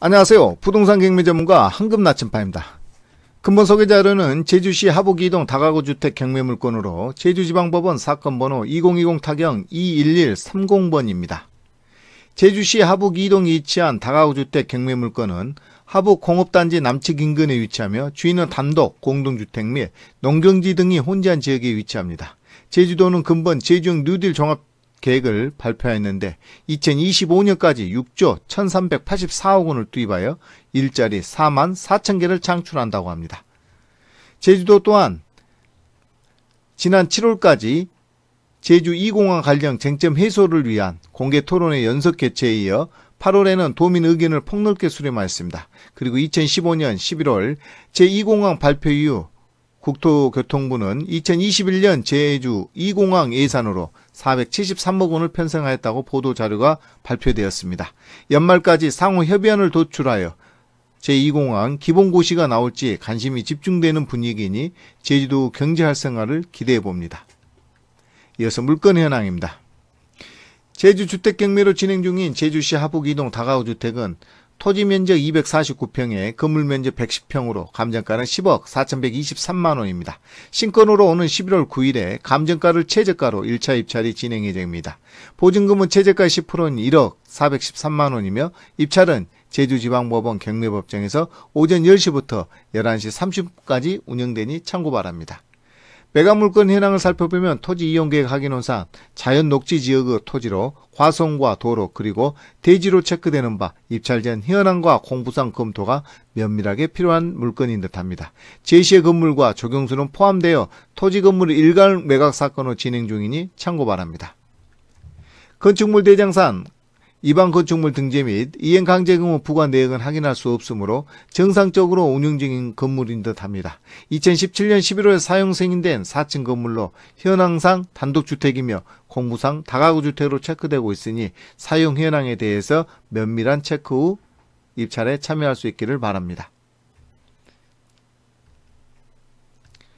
안녕하세요. 부동산 경매 전문가 황금 나침파입니다. 근본 소개 자료는 제주시 하북 2동 다가구 주택 경매 물건으로 제주지방법원 사건 번호 2020 타경 21130번입니다. 제주시 하북 2동에 위치한 다가구 주택 경매 물건은 하북 공업단지 남측 인근에 위치하며 주인은 단독, 공동주택 및 농경지 등이 혼재한 지역에 위치합니다. 제주도는 근본 제주형 뉴딜 종합 계획을 발표했는데 2025년까지 6조 1384억 원을 투입하여 일자리 4만 4천 개를 창출한다고 합니다. 제주도 또한 지난 7월까지 제주 2공항 관련 쟁점 해소를 위한 공개 토론회 연속 개최에 이어 8월에는 도민 의견을 폭넓게 수렴하였습니다. 그리고 2015년 11월 제2공항 발표 이후 국토교통부는 2021년 제주 2공항 예산으로 473억 원을 편성하였다고 보도자료가 발표되었습니다. 연말까지 상호 협의안을 도출하여 제2공항 기본고시가 나올지 관심이 집중되는 분위기니 제주도 경제 활성화를 기대해 봅니다. 이어서 물건 현황입니다. 제주 주택 경매로 진행 중인 제주시 하북 이동 다가오 주택은 토지 면적 249평에 건물 면적 110평으로 감정가는 10억 4,123만원입니다. 신건으로 오는 11월 9일에 감정가를 최저가로 1차 입찰이 진행 이됩니다 보증금은 최저가 10%는 1억 413만원이며 입찰은 제주지방법원 경매법정에서 오전 10시부터 11시 30분까지 운영되니 참고 바랍니다. 매각물건 현황을 살펴보면 토지 이용계획 확인원상 자연 녹지 지역의 토지로 과성과 도로 그리고 대지로 체크되는 바 입찰전 현황과 공부상 검토가 면밀하게 필요한 물건인 듯합니다. 제시의 건물과 적용수는 포함되어 토지 건물 일괄 매각 사건으로 진행 중이니 참고 바랍니다. 건축물 대장산 이방 건축물 등재 및 이행 강제 금무 부과 내역은 확인할 수 없으므로 정상적으로 운영 중인 건물인 듯합니다. 2017년 11월 사용 승인된 4층 건물로 현황상 단독주택이며 공무상 다가구 주택으로 체크되고 있으니 사용 현황에 대해서 면밀한 체크 후 입찰에 참여할 수 있기를 바랍니다.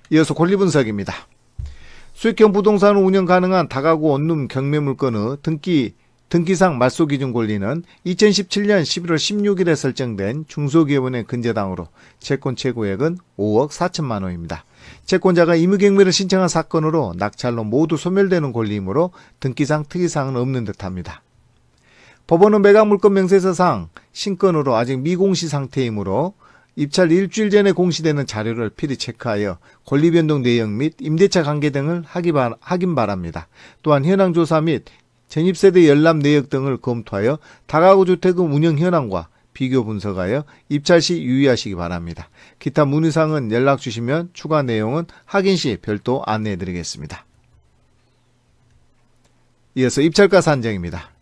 이어서 권리분석입니다. 수익형 부동산을 운영 가능한 다가구 원룸 경매 물건의 등기 등기상 말소 기준 권리는 2017년 11월 16일에 설정된 중소기업은행 근저당으로 채권 최고액은 5억 4천만 원입니다. 채권자가 임의경매를 신청한 사건으로 낙찰로 모두 소멸되는 권리이므로 등기상 특이사항은 없는 듯합니다. 법원은 매각물권 명세서상 신건으로 아직 미공시 상태이므로 입찰 일주일 전에 공시되는 자료를 필히 체크하여 권리변동 내역 및 임대차 관계 등을 확인 바랍니다. 또한 현황 조사 및 재입세대 열람 내역 등을 검토하여 다가구 주택의 운영 현황과 비교 분석하여 입찰 시 유의하시기 바랍니다. 기타 문의사항은 연락 주시면 추가 내용은 확인 시 별도 안내해 드리겠습니다. 이어서 입찰가 산정입니다.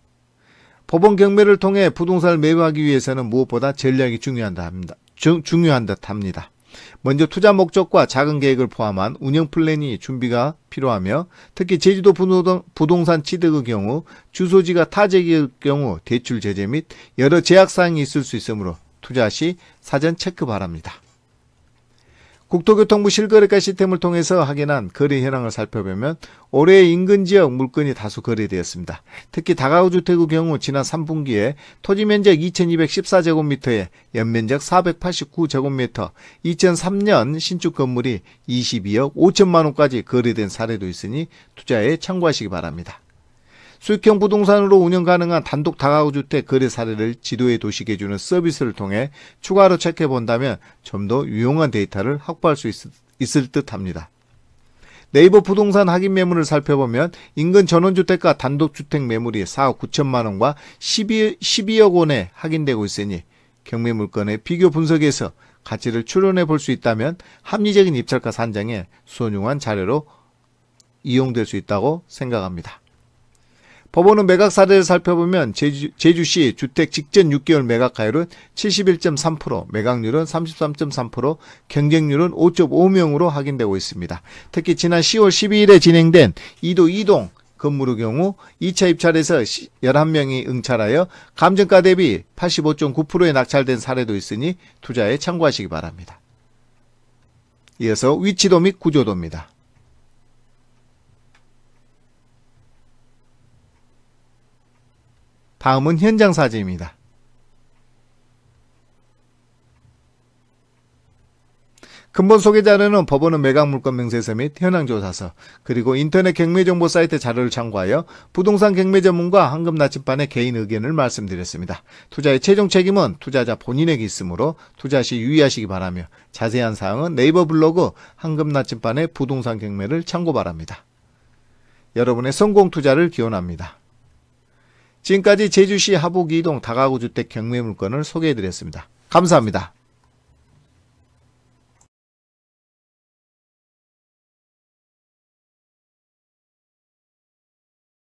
법원 경매를 통해 부동산을 매매하기 위해서는 무엇보다 전략이 중요한다 합니다. 중, 요한듯 합니다. 먼저 투자 목적과 작은 계획을 포함한 운영 플랜이 준비가 필요하며 특히 제주도 부동산 취득의 경우 주소지가 타지역일 경우 대출 제재 및 여러 제약사항이 있을 수 있으므로 투자 시 사전 체크 바랍니다. 국토교통부 실거래가 시스템을 통해서 확인한 거래 현황을 살펴보면 올해 인근 지역 물건이 다수 거래되었습니다. 특히 다가구 주택의 경우 지난 3분기에 토지 면적 2214제곱미터에 연면적 489제곱미터, 2003년 신축 건물이 22억 5천만원까지 거래된 사례도 있으니 투자에 참고하시기 바랍니다. 수익형 부동산으로 운영 가능한 단독 다가구주택 거래 사례를 지도에 도식해주는 서비스를 통해 추가로 체크해본다면 좀 더 유용한 데이터를 확보할 수 있, 있을 듯합니다. 네이버 부동산 확인 매물을 살펴보면 인근 전원주택과 단독주택 매물이 4억 9천만원과 12, 12억 원에 확인되고 있으니 경매 물건의 비교 분석에서 가치를 추론해 볼 수 있다면 합리적인 입찰가 산정에 수용한 자료로 이용될 수 있다고 생각합니다. 법원은 매각 사례를 살펴보면 제주, 제주시 주택 직전 6개월 매각 하율은 71.3%, 매각률은 33.3%, 경쟁률은 5.5명으로 확인되고 있습니다. 특히 지난 10월 12일에 진행된 2도 2동 건물의 경우 2차 입찰에서 11명이 응찰하여 감정가 대비 85.9%에 낙찰된 사례도 있으니 투자에 참고하시기 바랍니다. 이어서 위치도 및 구조도입니다. 다음은 현장 사진입니다. 근본 소개 자료는 법원은 매각물권 명세서 및 현황조사서 그리고 인터넷 경매정보 사이트 자료를 참고하여 부동산 경매 전문가 황금 나침반의 개인 의견을 말씀드렸습니다. 투자의 최종 책임은 투자자 본인에게 있으므로 투자 시 유의하시기 바라며 자세한 사항은 네이버 블로그 황금 나침반의 부동산 경매를 참고 바랍니다. 여러분의 성공 투자를 기원합니다. 지금까지 제주시 하북 이동 다가구 주택 경매 물건을 소개해드렸습니다. 감사합니다.